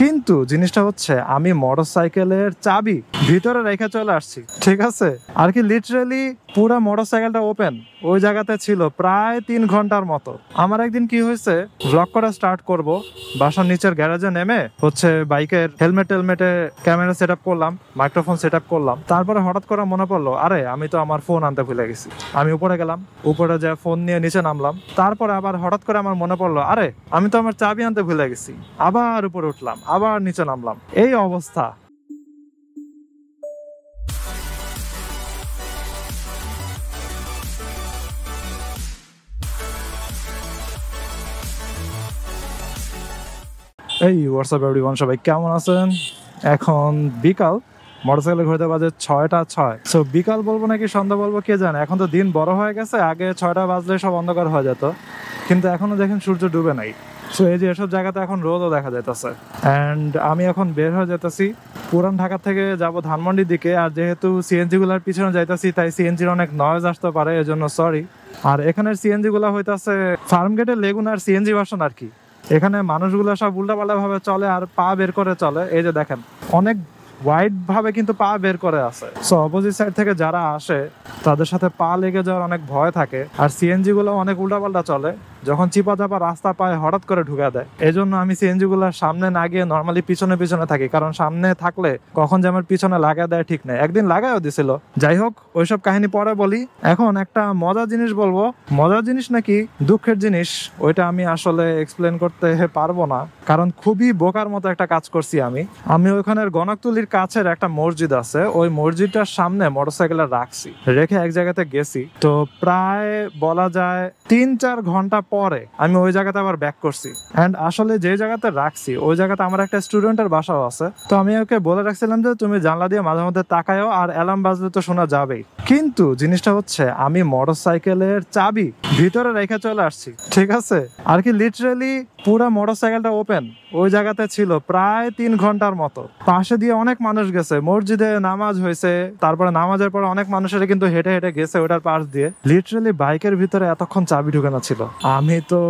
কিন্তু জিনিসটা হচ্ছে আমি মোটরসাইকেলের চাবি ভিতরে রেখে চলে আসছি ঠিক আছে আর কি লিটারেলি পুরো মোটরসাইকেলটা ওপেন ওই জায়গাতে ছিল প্রায় তিন ঘন্টার মতো আমার একদিন কি হয়েছে ব্লক করা স্টার্ট করব বাসার নিচের গ্যারেজে নেমে হচ্ছে বাইকের হেলমেট টেলমেটে ক্যামেরা সেট করলাম মাইক্রোফোন সেট করলাম তারপরে হঠাৎ করে মনে পড়লো আরে আমি তো আমার ফোন আনতে ভুলে গেছি আমি উপরে গেলাম উপরে যা ফোন নিয়ে নিচে নামলাম তারপরে আবার হঠাৎ করে আমার মনে পড়লো আরে আমি তো আমার চাবি আনতে ভুলে গেছি আবার উপরে উঠলাম আবার নিচে নামলাম এই অবস্থা এই হোয়াটসঅ্যাপ এভরিওয়ান সবাই কেমন আছেন এখন বিকাল মোটরসাইকেল ঘুরতে বাজে ছয়টা ছয় সো বিকাল বলবো নাকি সন্ধ্যা বলবো কে জানে এখন তো দিন বড় হয়ে গেছে আগে ছয়টা বাজলে সব অন্ধকার হয়ে যেত কিন্তু এখনো দেখেন সূর্য ডুবে নাই সো এই যে এসব জায়গাতে এখন রোদও দেখা যাইতেছে অ্যান্ড আমি এখন বের হয়ে যেতেছি পুরান ঢাকা থেকে যাব ধানমন্ডির দিকে আর যেহেতু সিএনজি গুলার পিছনে যাইতেছি তাই সিএনজির অনেক নয়েজ আসতে পারে এজন্য সরি আর সিএনজি গুলা হইতেছে ফার্ম গেটের লেগুন আর সিএনজি আর কি এখানে মানুষগুলো সব উল্টাপাল্টা ভাবে চলে আর পা বের করে চলে এই যে দেখেন অনেক ওয়াইড ভাবে কিন্তু পা বের করে আছে সো অপোজিট সাইড থেকে যারা আসে তাদের সাথে পা লেগে যাওয়ার অনেক ভয় থাকে আর সিএনজি গুলো অনেক উল্টাপাল্টা চলে যখন চিপা চাপা রাস্তা পায় হঠাৎ করে ঢুকা দেয় এই জন্য আমি গুলার সামনে না গিয়ে নর্মালি পিছনে পিছনে থাকি কারণ সামনে থাকলে কখন যে আমার পিছনে লাগা দেয় ঠিক নেই একদিন লাগায়ও দিছিল যাই হোক ওইসব কাহিনী পরে বলি এখন একটা মজার জিনিস বলবো মজার জিনিস নাকি দুঃখের জিনিস ওইটা আমি আসলে এক্সপ্লেন করতে পারবো না কারণ খুবই বোকার মতো একটা কাজ করছি আমি আমি ওইখানে গণকতুলির কাছের একটা মসজিদ আছে ওই মসজিদটার সামনে মোটরসাইকেল রাখছি রেখে এক জায়গাতে গেছি তো প্রায় বলা যায় তিন চার ঘন্টা পরে আমি ওই জায়গাতে আবার ব্যাক করছি অ্যান্ড আসলে যে জায়গাতে রাখছি ওই জায়গাতে আমার একটা স্টুডেন্টের বাসাও আছে তো আমি ওকে বলে রাখছিলাম যে তুমি জানলা দিয়ে মাঝে মধ্যে তাকায়ও আর অ্যালার্ম বাজলে তো শোনা যাবেই কিন্তু জিনিসটা হচ্ছে আমি মোটর সাইকেলের চাবি ভিতরে রেখে চলে আসছি ঠিক আছে আর কি লিটারেলি পুরো মোটর সাইকেলটা ওপেন ওই জায়গাতে ছিল প্রায় তিন ঘন্টার মতো পাশে দিয়ে অনেক মানুষ গেছে মসজিদে নামাজ হয়েছে তারপরে নামাজের পর অনেক মানুষের কিন্তু হেঁটে হেঁটে গেছে ওটার পাশ দিয়ে লিটারেলি বাইকের ভিতরে এতক্ষণ চাবি ঢুকানো ছিল আমি আমি তো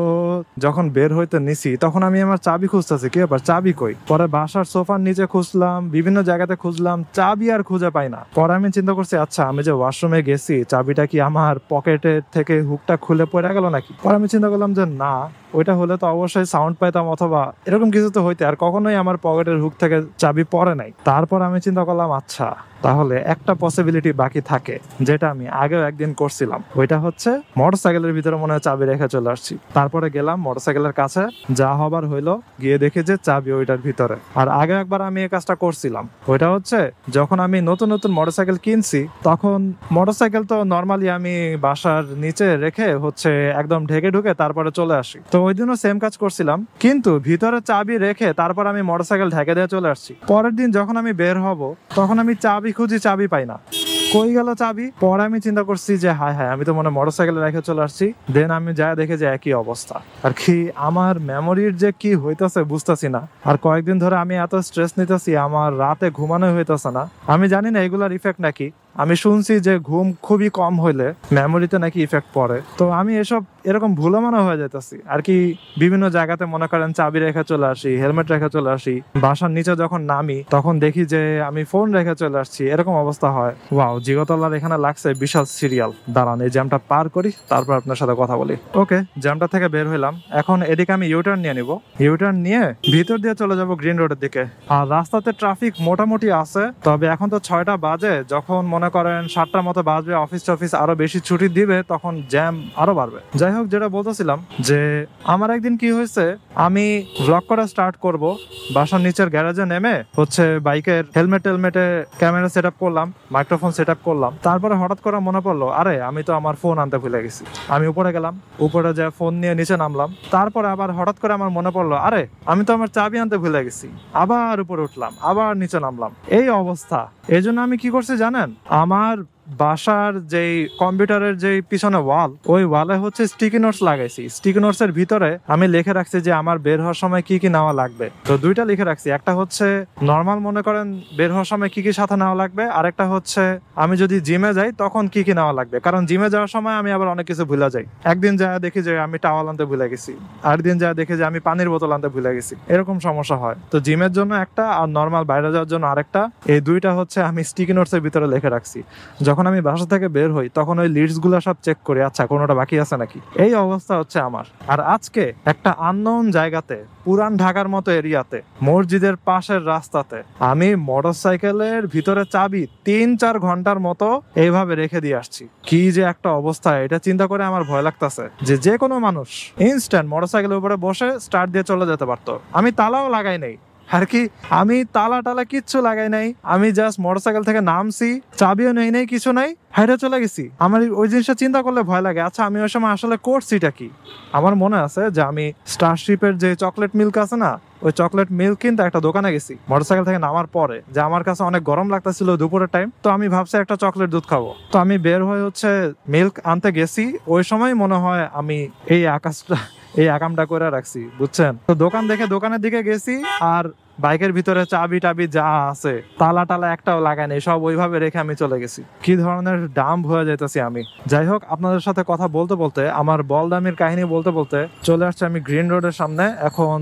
যখন বের হইতে নিছি তখন আমি আমার চাবি খুঁজতেছি কি ব্যাপার চাবি কই পরে বাসার সোফার নিচে খুঁজলাম বিভিন্ন জায়গাতে খুঁজলাম চাবি আর খুঁজে পাই না পরে আমি চিন্তা করছি আচ্ছা আমি যে ওয়াশরুমে গেছি চাবিটা কি আমার পকেটের থেকে হুকটা খুলে পড়ে গেল নাকি পরে আমি চিন্তা করলাম যে না ওইটা হলে তো অবশ্যই সাউন্ড পাইতাম অথবা এরকম কিছু তো হইতে আর কখনোই আমার পকেটের হুক থেকে চাবি পরে নাই তারপর আমি চিন্তা করলাম আচ্ছা তাহলে একটা পসিবিলিটি বাকি থাকে যেটা আমি আগেও একদিন করছিলাম ওইটা হচ্ছে মোটর সাইকেলের ভিতরে মনে হয় চাবি রেখে চলে আসছি তারপরে গেলাম মোটর সাইকেলের কাছে যা হবার হইলো গিয়ে দেখি যে চাবি ওইটার ভিতরে আর আগে একবার আমি এই কাজটা করছিলাম ওইটা হচ্ছে যখন আমি নতুন নতুন মোটর সাইকেল কিনছি তখন মোটর সাইকেল তো নর্মালি আমি বাসার নিচে রেখে হচ্ছে একদম ঢেকে ঢুকে তারপরে চলে আসি তো তো ওই দিনও সেম কাজ করছিলাম কিন্তু ভিতরে চাবি রেখে তারপর আমি মোটরসাইকেল ঢেকে দিয়ে চলে আসছি পরের দিন যখন আমি বের হব তখন আমি চাবি খুঁজি চাবি পাই না কই গেল চাবি পরে আমি চিন্তা করছি যে হায় হায় আমি তো মনে মোটর সাইকেলে রেখে চলে আসছি দেন আমি যা দেখে যে একই অবস্থা আর কি আমার মেমোরির যে কি হইতেছে বুঝতেছি না আর কয়েকদিন ধরে আমি এত স্ট্রেস নিতেছি আমার রাতে ঘুমানো হইতেছে না আমি জানি না এগুলার ইফেক্ট নাকি আমি শুনছি যে ঘুম খুবই কম হইলে মেমোরিতে নাকি ইফেক্ট পড়ে তো আমি এসব এরকম ভুলো মনে হয়ে যেতেছি আর কি বিভিন্ন জায়গাতে মনে করেন চাবি রেখে চলে আসি হেলমেট রেখে চলে আসি বাসার নিচে যখন নামি তখন দেখি যে আমি ফোন রেখে চলে আসছি এরকম অবস্থা হয় ওয়াও জিগতলার এখানে লাগছে বিশাল সিরিয়াল দাঁড়ান এই জ্যামটা পার করি তারপর আপনার সাথে কথা বলি ওকে জ্যামটা থেকে বের হইলাম এখন এদিকে আমি ইউটার্ন নিয়ে নিব ইউটার্ন নিয়ে ভিতর দিয়ে চলে যাব গ্রিন রোডের দিকে আর রাস্তাতে ট্রাফিক মোটামুটি আছে তবে এখন তো ছয়টা বাজে যখন মনে মনে করেন সাতটার মতো বাজবে অফিস টফিস আরো বেশি ছুটি দিবে তখন জ্যাম আরো বাড়বে যাই হোক যেটা বলতেছিলাম যে আমার একদিন কি হয়েছে আমি ব্লগ করা স্টার্ট করব বাসার নিচের গ্যারেজে নেমে হচ্ছে বাইকের হেলমেট টেলমেটে ক্যামেরা সেট করলাম মাইক্রোফোন সেট করলাম তারপরে হঠাৎ করে মনে পড়লো আরে আমি তো আমার ফোন আনতে ভুলে গেছি আমি উপরে গেলাম উপরে যা ফোন নিয়ে নিচে নামলাম তারপরে আবার হঠাৎ করে আমার মনে পড়লো আরে আমি তো আমার চাবি আনতে ভুলে গেছি আবার উপরে উঠলাম আবার নিচে নামলাম এই অবস্থা এই জন্য আমি কি করছি জানেন আমার বাসার যে কম্পিউটারের যে পিছনে ওয়াল ওই ওয়ালে হচ্ছে স্টিকি নোটস লাগাইছি স্টিকি নোটস এর ভিতরে আমি লিখে রাখছি যে আমার বের হওয়ার সময় কি কি নেওয়া লাগবে তো দুইটা লিখে রাখছি একটা হচ্ছে নর্মাল মনে করেন বের হওয়ার সময় কি কি সাথে নেওয়া লাগবে আরেকটা হচ্ছে আমি যদি জিমে যাই তখন কি কি নেওয়া লাগবে কারণ জিমে যাওয়ার সময় আমি আবার অনেক কিছু ভুলে যাই একদিন যা দেখি যে আমি টাওয়াল আনতে ভুলে গেছি আর দিন যা দেখি যে আমি পানির বোতল আনতে ভুলে গেছি এরকম সমস্যা হয় তো জিমের জন্য একটা আর নর্মাল বাইরে যাওয়ার জন্য আরেকটা এই দুইটা হচ্ছে আমি স্টিকি নোটসের ভিতরে লিখে রাখছি যখন আমি বাসা থেকে বের হই তখন ওই লিডস গুলা সব চেক করি আচ্ছা কোনোটা বাকি আছে নাকি এই অবস্থা হচ্ছে আমার আর আজকে একটা আননোন জায়গাতে পুরান ঢাকার মতো এরিয়াতে মসজিদের পাশের রাস্তাতে আমি মোটরসাইকেলের ভিতরে চাবি তিন চার ঘন্টার মতো এইভাবে রেখে দিয়ে আসছি কি যে একটা অবস্থা এটা চিন্তা করে আমার ভয় লাগতেছে যে যে কোনো মানুষ ইনস্ট্যান্ট মোটরসাইকেলের উপরে বসে স্টার্ট দিয়ে চলে যেতে পারতো আমি তালাও লাগাই নেই আর কি আমি তালা টালা কিচ্ছু লাগাই নাই আমি জাস্ট মোটরসাইকেল থেকে নামছি চাবিও নেই নেই কিছু নাই হাইটা চলে গেছি আমার ওই জিনিসটা চিন্তা করলে ভয় লাগে আচ্ছা আমি ওই সময় আসলে করছিটা কি আমার মনে আছে যে আমি স্টারশিপের যে চকলেট মিল্ক আছে না ওই চকলেট মিল্ক কিন্তু একটা দোকানে গেছি মোটরসাইকেল থেকে নামার পরে যে আমার কাছে অনেক গরম লাগতেছিল দুপুরের টাইম তো আমি ভাবছি একটা চকলেট দুধ খাবো তো আমি বের হয়ে হচ্ছে মিল্ক আনতে গেছি ওই সময় মনে হয় আমি এই আকাশটা এই আকামটা করে রাখছি বুঝছেন তো দোকান দেখে দোকানের দিকে গেছি আর বাইকের ভিতরে চাবি টাবি যা আছে তালা টালা একটাও লাগায় নেই সব ওইভাবে রেখে আমি চলে গেছি কি ধরনের ডাম হয়ে যাইতেছি আমি যাই হোক আপনাদের সাথে কথা বলতে বলতে আমার বল দামির কাহিনী বলতে বলতে চলে আসছে আমি গ্রিন রোডের সামনে এখন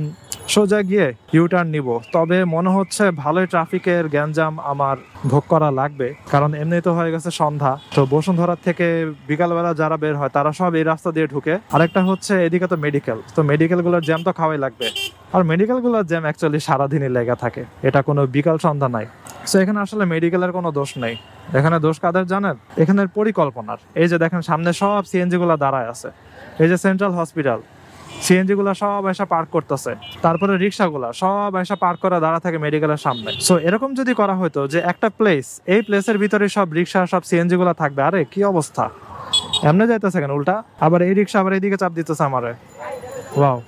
সোজা গিয়ে ইউটার্ন নিব তবে মনে হচ্ছে ভালোই ট্রাফিকের গ্যাঞ্জাম আমার ভোগ করা লাগবে কারণ এমনি তো হয়ে গেছে সন্ধ্যা তো বসুন্ধরা থেকে বিকালবেলা যারা বের হয় তারা সব এই রাস্তা দিয়ে ঢুকে আরেকটা হচ্ছে এদিকে তো মেডিকেল তো মেডিকেলগুলোর জ্যাম তো খাওয়াই লাগবে আর গুলোর জ্যাম অ্যাকচুয়ালি সারাদিনই লেগে থাকে এটা কোনো বিকাল সন্ধ্যা নাই সো এখানে আসলে মেডিকেলের কোনো দোষ নেই এখানে দোষ কাদের জানেন এখানের পরিকল্পনার এই যে দেখেন সামনে সব সিএনজিগুলো দাঁড়ায় আছে এই যে সেন্ট্রাল হসপিটাল সিএনজিগুলো সব এসে পার্ক করতেছে তারপরে রিক্সাগুলো সব এসে পার্ক করা দাঁড়া থাকে মেডিকেলের সামনে সো এরকম যদি করা হতো যে একটা প্লেস এই প্লেসের ভিতরে সব রিক্সা সব সিএনজিগুলো থাকবে আরে কি অবস্থা এমনি যাইতেছে কেন উল্টা আবার এই রিক্সা আবার এইদিকে চাপ দিতেছে আমারে ওয়াও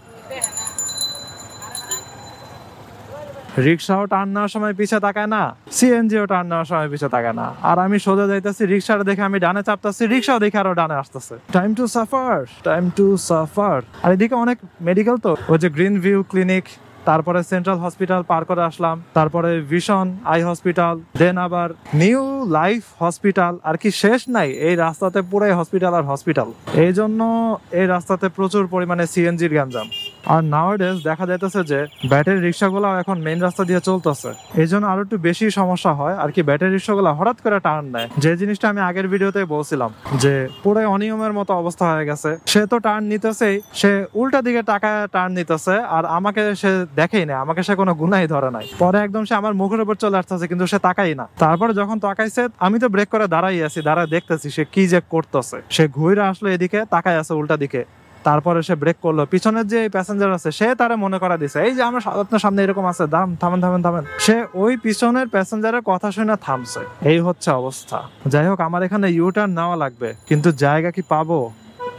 রিক্সাও টার্ন নেওয়ার সময় পিছিয়ে তাকায় না সিএনজিও টার্ন নেওয়ার সময় পিছিয়ে তাকায় না আর আমি সোজা যাইতেছি রিক্সাটা দেখে আমি ডানে চাপতেছি রিক্সাও দেখে আরো ডানে আসতেছে time to suffer time to suffer আর এদিকে অনেক মেডিকেল তো ওই যে গ্রিন ভিউ ক্লিনিক তারপরে সেন্ট্রাল হসপিটাল পার করে আসলাম তারপরে ভিশন আই হসপিটাল দেন আবার নিউ লাইফ হসপিটাল আর কি শেষ নাই এই রাস্তাতে পুরাই হসপিটাল আর হসপিটাল এই জন্য এই রাস্তাতে প্রচুর পরিমাণে সিএনজির গ্যাঞ্জাম আর নাওয়েডেজ দেখা যাইতেছে যে ব্যাটারি রিক্সাগুলো এখন মেইন রাস্তা দিয়ে চলতেছে এই জন্য আরো একটু বেশি সমস্যা হয় আর কি ব্যাটারি রিক্সাগুলো হঠাৎ করে টার্ন নেয় যে জিনিসটা আমি আগের ভিডিওতে বলছিলাম যে পুরো অনিয়মের মতো অবস্থা হয়ে গেছে সে তো টার্ন নিতেছেই সে উল্টা দিকে টাকা টার্ন নিতেছে আর আমাকে সে দেখেই না আমাকে সে কোনো গুনাই ধরে নাই পরে একদম সে আমার মুখের উপর চলে আসতেছে কিন্তু সে তাকাই না তারপরে যখন তাকাইছে আমি তো ব্রেক করে দাঁড়াই আছি দাঁড়ায় দেখতেছি সে কি যে করতেছে সে ঘুরে আসলো এদিকে তাকাই আছে উল্টা দিকে তারপরে সে ব্রেক করলো পিছনের যে প্যাসেঞ্জার আছে সে তারা মনে করা দিছে এই যে আমার আপনার সামনে এরকম আছে দাম থামেন থামেন থামেন সে ওই পিছনের প্যাসেঞ্জারের কথা শুনে থামছে এই হচ্ছে অবস্থা যাই হোক আমার এখানে ইউটার্ন নেওয়া লাগবে কিন্তু জায়গা কি পাবো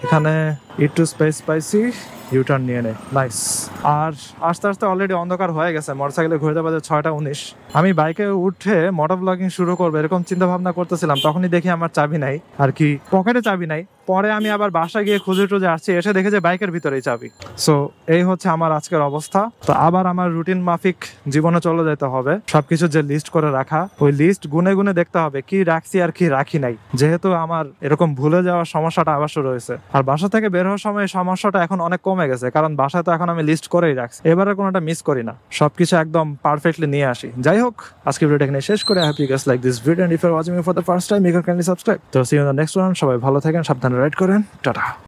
এখানে একটু স্পাইস স্পাইসি ইউটার্ন নিয়ে নেয় নাইস আর আস্তে আস্তে অলরেডি অন্ধকার হয়ে গেছে মোটরসাইকেলে ঘুরে যাবে ছয়টা উনিশ আমি বাইকে উঠে মোটর ব্লগিং শুরু করবো এরকম চিন্তা ভাবনা করতেছিলাম তখনই দেখি আমার চাবি নাই আর কি পকেটে চাবি নাই পরে আমি আবার বাসা গিয়ে খুঁজে টুজে আসছি এসে দেখে যে বাইকের ভিতরেই চাবি সো এই হচ্ছে আমার আজকের অবস্থা তো আবার আমার রুটিন মাফিক জীবনে চলে যেতে হবে সবকিছু যে লিস্ট করে রাখা ওই লিস্ট গুনে গুনে দেখতে হবে কি রাখছি আর কি রাখি নাই যেহেতু আমার এরকম ভুলে যাওয়ার সমস্যাটা আবার শুরু হয়েছে আর বাসা থেকে বের বেরোর সময় সমস্যাটা এখন অনেক কমে গেছে কারণ বাসায় তো এখন আমি লিস্ট করেই রাখছি এবারে কোনোটা মিস করি না সবকিছু একদম পারফেক্টলি নিয়ে আসি যাই হোক আজকে ভিডিওটা এখানে শেষ করে হ্যাপি গাছ like this video and if are watching for the first time you can subscribe to see you the next one সবাই ভালো থাকেন সাবধানে রাইড করেন টাটা